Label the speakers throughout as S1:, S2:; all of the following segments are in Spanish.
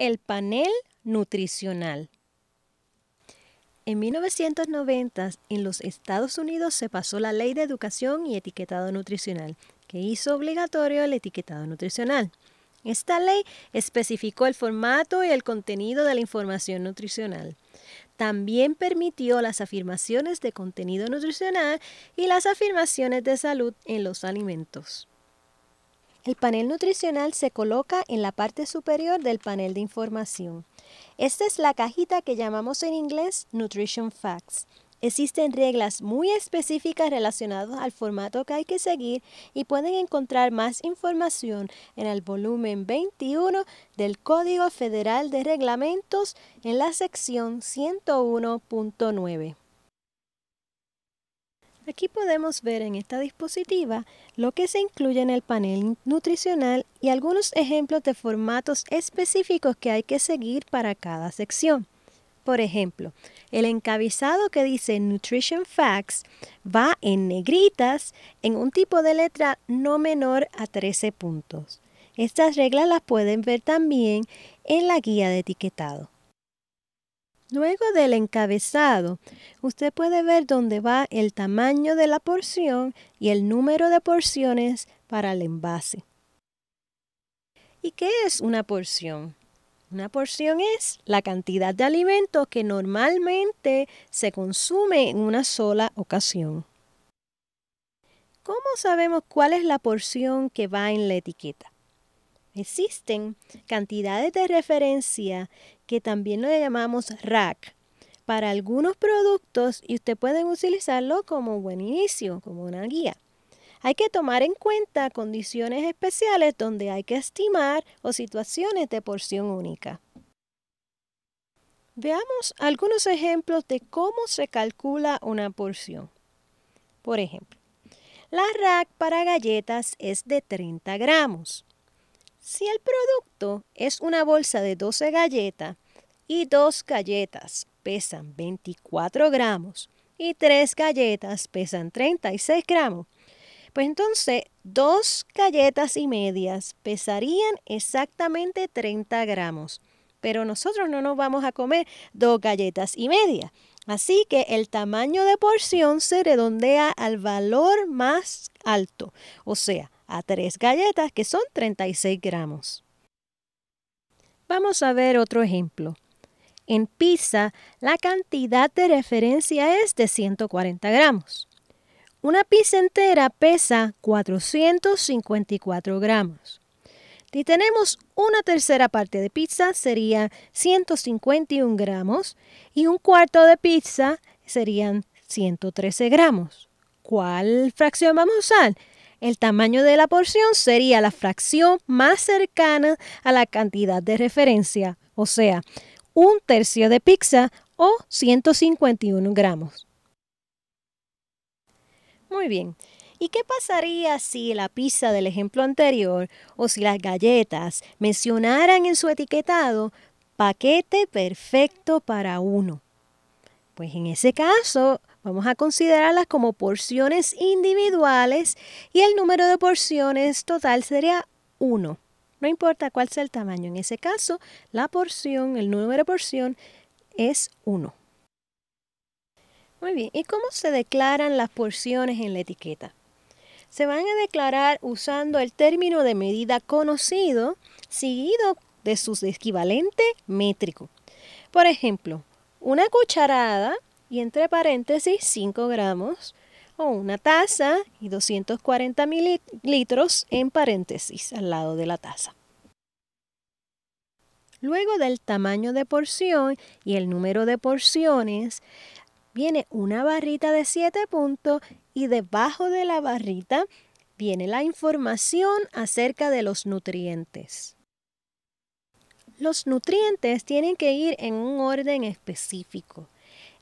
S1: el panel nutricional. En 1990, en los Estados Unidos se pasó la Ley de Educación y Etiquetado Nutricional, que hizo obligatorio el etiquetado nutricional. Esta ley especificó el formato y el contenido de la información nutricional. También permitió las afirmaciones de contenido nutricional y las afirmaciones de salud en los alimentos. El panel nutricional se coloca en la parte superior del panel de información. Esta es la cajita que llamamos en inglés Nutrition Facts. Existen reglas muy específicas relacionadas al formato que hay que seguir y pueden encontrar más información en el volumen 21 del Código Federal de Reglamentos en la sección 101.9. Aquí podemos ver en esta dispositiva lo que se incluye en el panel nutricional y algunos ejemplos de formatos específicos que hay que seguir para cada sección. Por ejemplo, el encabezado que dice Nutrition Facts va en negritas en un tipo de letra no menor a 13 puntos. Estas reglas las pueden ver también en la guía de etiquetado. Luego del encabezado, usted puede ver dónde va el tamaño de la porción y el número de porciones para el envase. ¿Y qué es una porción? Una porción es la cantidad de alimento que normalmente se consume en una sola ocasión. ¿Cómo sabemos cuál es la porción que va en la etiqueta? Existen cantidades de referencia que también le llamamos rack para algunos productos y usted pueden utilizarlo como buen inicio, como una guía. Hay que tomar en cuenta condiciones especiales donde hay que estimar o situaciones de porción única. Veamos algunos ejemplos de cómo se calcula una porción. Por ejemplo, la rack para galletas es de 30 gramos. Si el producto es una bolsa de 12 galletas y dos galletas pesan 24 gramos y tres galletas pesan 36 gramos, pues entonces dos galletas y medias pesarían exactamente 30 gramos. Pero nosotros no nos vamos a comer dos galletas y media. Así que el tamaño de porción se redondea al valor más alto, o sea, a tres galletas que son 36 gramos. Vamos a ver otro ejemplo. En pizza, la cantidad de referencia es de 140 gramos. Una pizza entera pesa 454 gramos. Si tenemos una tercera parte de pizza sería 151 gramos y un cuarto de pizza serían 113 gramos. ¿Cuál fracción vamos a usar? El tamaño de la porción sería la fracción más cercana a la cantidad de referencia, o sea, un tercio de pizza o 151 gramos. Muy bien. ¿Y qué pasaría si la pizza del ejemplo anterior o si las galletas mencionaran en su etiquetado paquete perfecto para uno? Pues en ese caso, Vamos a considerarlas como porciones individuales y el número de porciones total sería 1. No importa cuál sea el tamaño, en ese caso la porción, el número de porción es 1. Muy bien, ¿y cómo se declaran las porciones en la etiqueta? Se van a declarar usando el término de medida conocido seguido de su equivalente métrico. Por ejemplo, una cucharada y entre paréntesis 5 gramos o una taza y 240 mililitros en paréntesis al lado de la taza. Luego del tamaño de porción y el número de porciones, viene una barrita de 7 puntos y debajo de la barrita viene la información acerca de los nutrientes. Los nutrientes tienen que ir en un orden específico.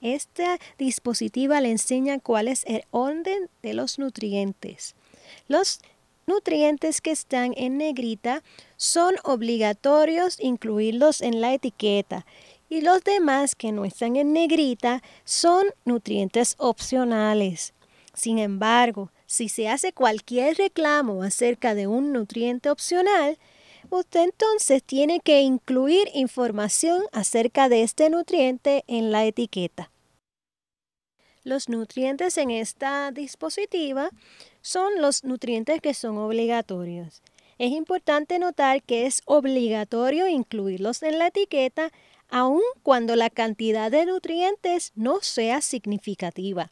S1: Esta dispositiva le enseña cuál es el orden de los nutrientes. Los nutrientes que están en negrita son obligatorios incluirlos en la etiqueta y los demás que no están en negrita son nutrientes opcionales. Sin embargo, si se hace cualquier reclamo acerca de un nutriente opcional, Usted entonces tiene que incluir información acerca de este nutriente en la etiqueta. Los nutrientes en esta dispositiva son los nutrientes que son obligatorios. Es importante notar que es obligatorio incluirlos en la etiqueta aun cuando la cantidad de nutrientes no sea significativa.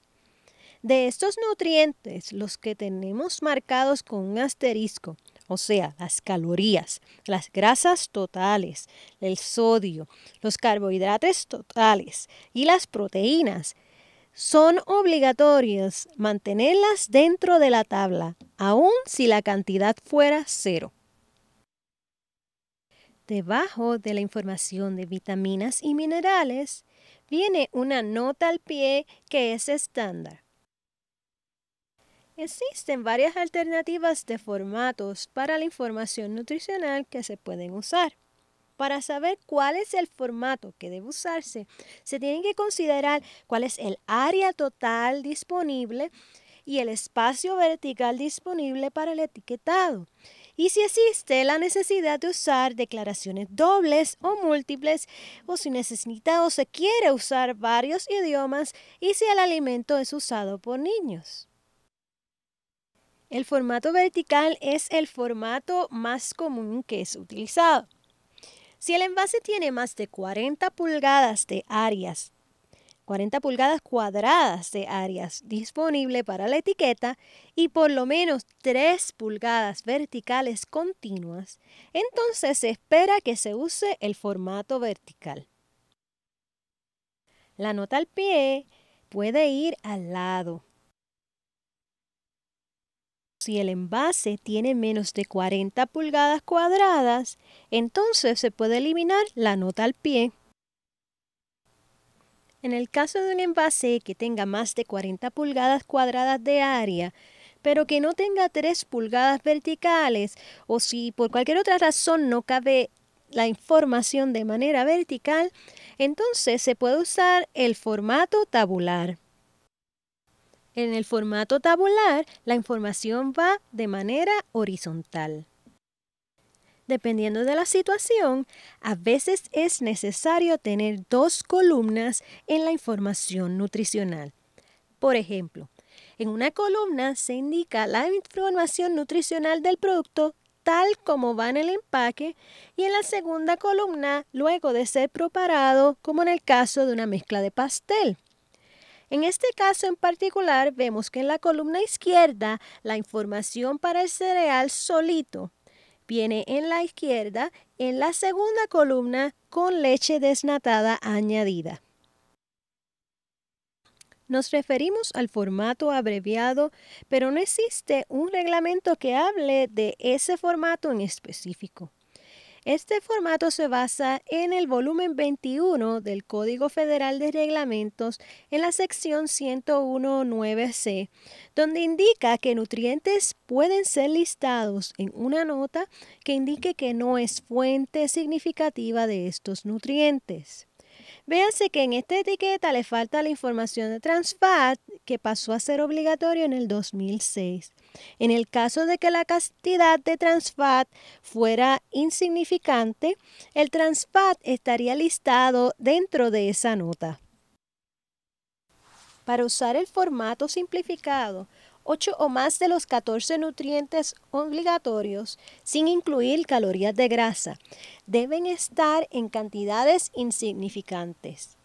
S1: De estos nutrientes, los que tenemos marcados con un asterisco, o sea, las calorías, las grasas totales, el sodio, los carbohidratos totales y las proteínas, son obligatorias mantenerlas dentro de la tabla, aun si la cantidad fuera cero. Debajo de la información de vitaminas y minerales viene una nota al pie que es estándar. Existen varias alternativas de formatos para la información nutricional que se pueden usar. Para saber cuál es el formato que debe usarse, se tienen que considerar cuál es el área total disponible y el espacio vertical disponible para el etiquetado. Y si existe la necesidad de usar declaraciones dobles o múltiples, o si necesita o se quiere usar varios idiomas, y si el alimento es usado por niños. El formato vertical es el formato más común que es utilizado. Si el envase tiene más de 40 pulgadas de áreas, 40 pulgadas cuadradas de áreas disponible para la etiqueta y por lo menos 3 pulgadas verticales continuas, entonces se espera que se use el formato vertical. La nota al pie puede ir al lado, si el envase tiene menos de 40 pulgadas cuadradas, entonces se puede eliminar la nota al pie. En el caso de un envase que tenga más de 40 pulgadas cuadradas de área, pero que no tenga 3 pulgadas verticales, o si por cualquier otra razón no cabe la información de manera vertical, entonces se puede usar el formato tabular. En el formato tabular, la información va de manera horizontal. Dependiendo de la situación, a veces es necesario tener dos columnas en la información nutricional. Por ejemplo, en una columna se indica la información nutricional del producto tal como va en el empaque y en la segunda columna luego de ser preparado como en el caso de una mezcla de pastel. En este caso en particular vemos que en la columna izquierda la información para el cereal solito viene en la izquierda en la segunda columna con leche desnatada añadida. Nos referimos al formato abreviado, pero no existe un reglamento que hable de ese formato en específico. Este formato se basa en el volumen 21 del Código Federal de Reglamentos en la sección 101.9c, donde indica que nutrientes pueden ser listados en una nota que indique que no es fuente significativa de estos nutrientes. Véase que en esta etiqueta le falta la información de transfat que pasó a ser obligatorio en el 2006. En el caso de que la cantidad de transfat fuera insignificante, el transfat estaría listado dentro de esa nota. Para usar el formato simplificado, 8 o más de los 14 nutrientes obligatorios, sin incluir calorías de grasa, deben estar en cantidades insignificantes.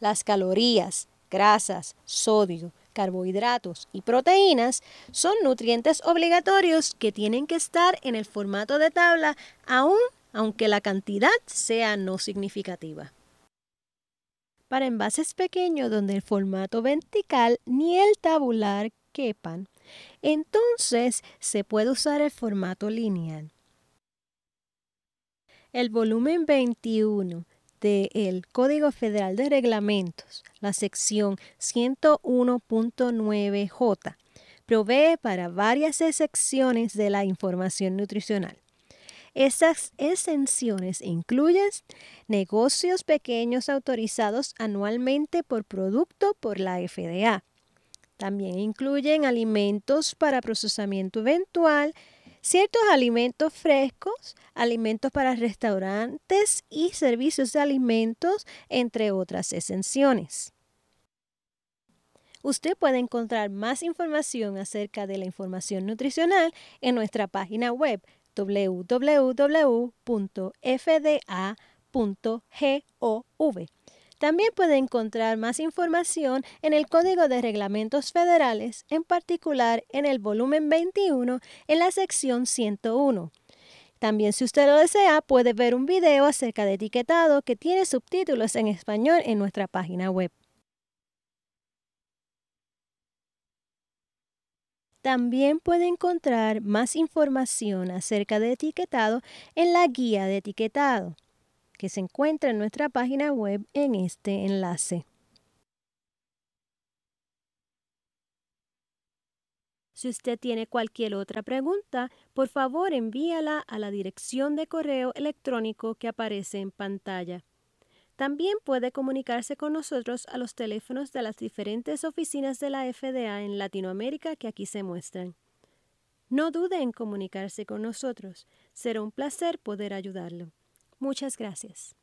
S1: Las calorías, grasas, sodio, carbohidratos y proteínas son nutrientes obligatorios que tienen que estar en el formato de tabla aún aunque la cantidad sea no significativa. Para envases pequeños donde el formato vertical ni el tabular quepan, entonces se puede usar el formato lineal. El volumen 21 del Código Federal de Reglamentos, la sección 101.9J, provee para varias excepciones de la información nutricional. Estas exenciones incluyen negocios pequeños autorizados anualmente por producto por la FDA, también incluyen alimentos para procesamiento eventual, ciertos alimentos frescos, alimentos para restaurantes y servicios de alimentos, entre otras exenciones. Usted puede encontrar más información acerca de la información nutricional en nuestra página web www.fda.gov también puede encontrar más información en el Código de Reglamentos Federales, en particular en el volumen 21, en la sección 101. También si usted lo desea, puede ver un video acerca de etiquetado que tiene subtítulos en español en nuestra página web. También puede encontrar más información acerca de etiquetado en la guía de etiquetado que se encuentra en nuestra página web en este enlace. Si usted tiene cualquier otra pregunta, por favor envíala a la dirección de correo electrónico que aparece en pantalla. También puede comunicarse con nosotros a los teléfonos de las diferentes oficinas de la FDA en Latinoamérica que aquí se muestran. No dude en comunicarse con nosotros. Será un placer poder ayudarlo. Muchas gracias.